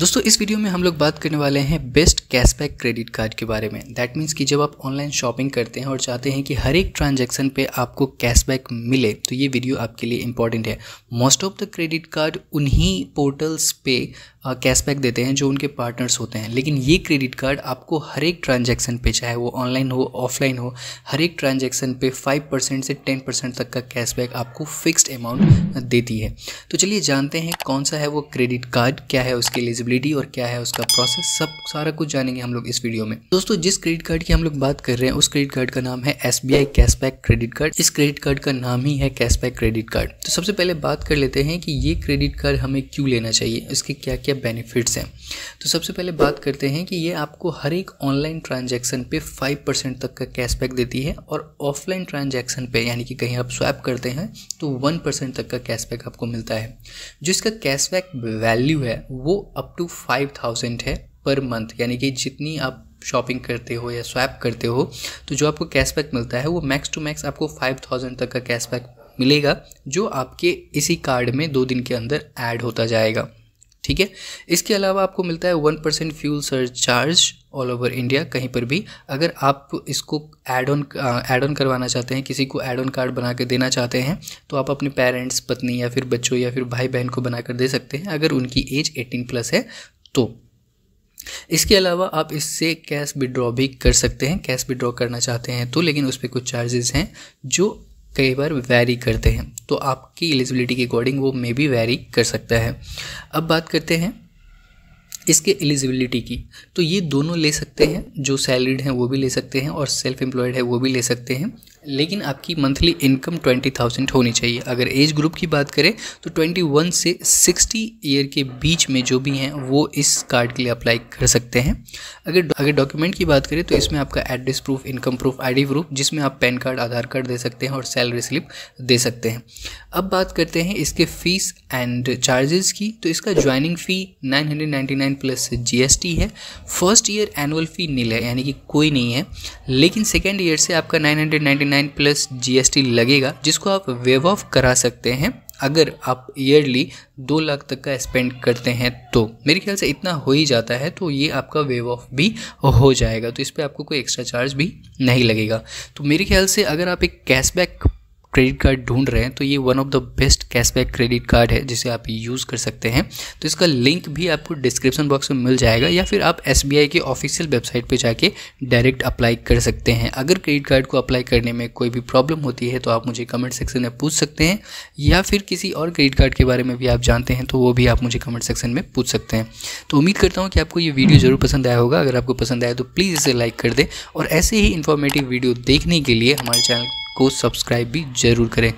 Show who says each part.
Speaker 1: दोस्तों इस वीडियो में हम लोग बात करने वाले हैं बेस्ट कैशबैक क्रेडिट कार्ड के बारे में दैट मीन्स कि जब आप ऑनलाइन शॉपिंग करते हैं और चाहते हैं कि हर एक ट्रांजैक्शन पे आपको कैशबैक मिले तो ये वीडियो आपके लिए इंपॉर्टेंट है most of the credit card उन्हीं पोर्टल्स पे कैशबैक देते हैं जो उनके पार्टनर्स होते हैं लेकिन ये क्रेडिट कार्ड आपको हर एक ट्रांजेक्शन पे चाहे वो ऑनलाइन हो ऑफलाइन हो हर एक ट्रांजेक्शन पे 5 परसेंट से 10 परसेंट तक का कैशबैक आपको फिक्स्ड अमाउंट देती है तो चलिए जानते हैं कौन सा है वो क्रेडिट कार्ड क्या है उसकी एलिजिबिलिटी और क्या है उसका प्रोसेस सब सारा कुछ जानेंगे हम लोग इस वीडियो में दोस्तों जिस क्रेडिट कार्ड की हम लोग बात कर रहे हैं उस क्रेडिट कार्ड का नाम है एस कैशबैक क्रेडिट कार्ड इस क्रेडिट कार्ड का नाम ही है कैशबैक क्रेडिट कार्ड तो सबसे पहले बात कर लेते हैं कि ये क्रेडिट कार्ड हमें क्यों लेना चाहिए इसके क्या क्या क्या बेनिफिट्स हैं तो सबसे पहले बात करते हैं कि ये आपको हर एक ऑनलाइन ट्रांजैक्शन पे 5 परसेंट तक का कैशबैक देती है और ऑफलाइन ट्रांजैक्शन पे यानी कि कहीं आप स्वैप करते हैं तो वन परसेंट तक का कैशबैक आपको मिलता है जो इसका कैशबैक वैल्यू है वो अप टू फाइव थाउजेंड है पर मंथ यानी कि जितनी आप शॉपिंग करते हो या स्वैप करते हो तो जो आपको कैशबैक मिलता है वो मैक्स टू मैक्स आपको फाइव थाउजेंड तक का कैशबैक मिलेगा जो आपके इसी कार्ड में दो दिन के अंदर ऐड होता जाएगा ठीक है इसके अलावा आपको मिलता है one percent fuel surcharge all over India कहीं पर भी अगर आप इसको एड ऑन एड ऑन करवाना चाहते हैं किसी को एड ऑन कार्ड बना के देना चाहते हैं तो आप अपने पेरेंट्स पत्नी या फिर बच्चों या फिर भाई बहन को बनाकर दे सकते हैं अगर उनकी एज 18 प्लस है तो इसके अलावा आप इससे कैश विड्रॉ भी कर सकते हैं कैश विड्रॉ करना चाहते हैं तो लेकिन उस पर कुछ चार्जेस हैं जो कई बार वैरी करते हैं तो आपकी एलिजिबिलिटी के अकॉर्डिंग वो मे बी वैरी कर सकता है अब बात करते हैं इसके एलिजिबिलिटी की तो ये दोनों ले सकते हैं जो सैलरीड हैं वो भी ले सकते हैं और सेल्फ एम्प्लॉयड है वो भी ले सकते हैं लेकिन आपकी मंथली इनकम ट्वेंटी थाउजेंड होनी चाहिए अगर एज ग्रुप की बात करें तो ट्वेंटी वन से सिक्सटी ईयर के बीच में जो भी हैं वो इस कार्ड के लिए अप्लाई कर सकते हैं अगर अगर डॉक्यूमेंट की बात करें तो इसमें आपका address proof income proof ID proof जिसमें आप पैन कार्ड आधार कार्ड दे सकते हैं और सैलरी स्लिप दे सकते हैं अब बात करते हैं इसके फ़ीस एंड चार्जेस की तो इसका joining fee nine plus G है first year annual fee nil है यानी कि कोई नहीं है लेकिन सेकेंड ईयर से आपका नाइन 49 प्लस जीएसटी लगेगा जिसको आप वेव ऑफ करा सकते हैं अगर आप ईयरली दो लाख तक का स्पेंड करते हैं तो मेरे ख्याल से इतना हो ही जाता है तो ये आपका वेव ऑफ भी हो जाएगा तो इस पर आपको कोई एक्स्ट्रा चार्ज भी नहीं लगेगा तो मेरे ख्याल से अगर आप एक कैशबैक क्रेडिट कार्ड ढूंढ रहे हैं तो ये one of the best cashback credit card है जिसे आप यूज़ कर सकते हैं तो इसका लिंक भी आपको डिस्क्रिप्शन बॉक्स में मिल जाएगा या फिर आप एस के ऑफिशियल वेबसाइट पर जाके डायरेक्ट अप्लाई कर सकते हैं अगर क्रेडिट कार्ड को अप्लाई करने में कोई भी प्रॉब्लम होती है तो आप मुझे कमेंट सेक्शन में पूछ सकते हैं या फिर किसी और क्रेडिट कार्ड के बारे में भी आप जानते हैं तो वो भी आप मुझे कमेंट सेक्शन में पूछ सकते हैं तो उम्मीद करता हूँ कि आपको ये वीडियो ज़रूर पसंद आया होगा अगर आपको पसंद आया तो प्लीज़ इसे लाइक कर दें और ऐसे ही इन्फॉर्मेटिव वीडियो देखने के लिए हमारे चैनल को सब्सक्राइब भी ज़रूर करें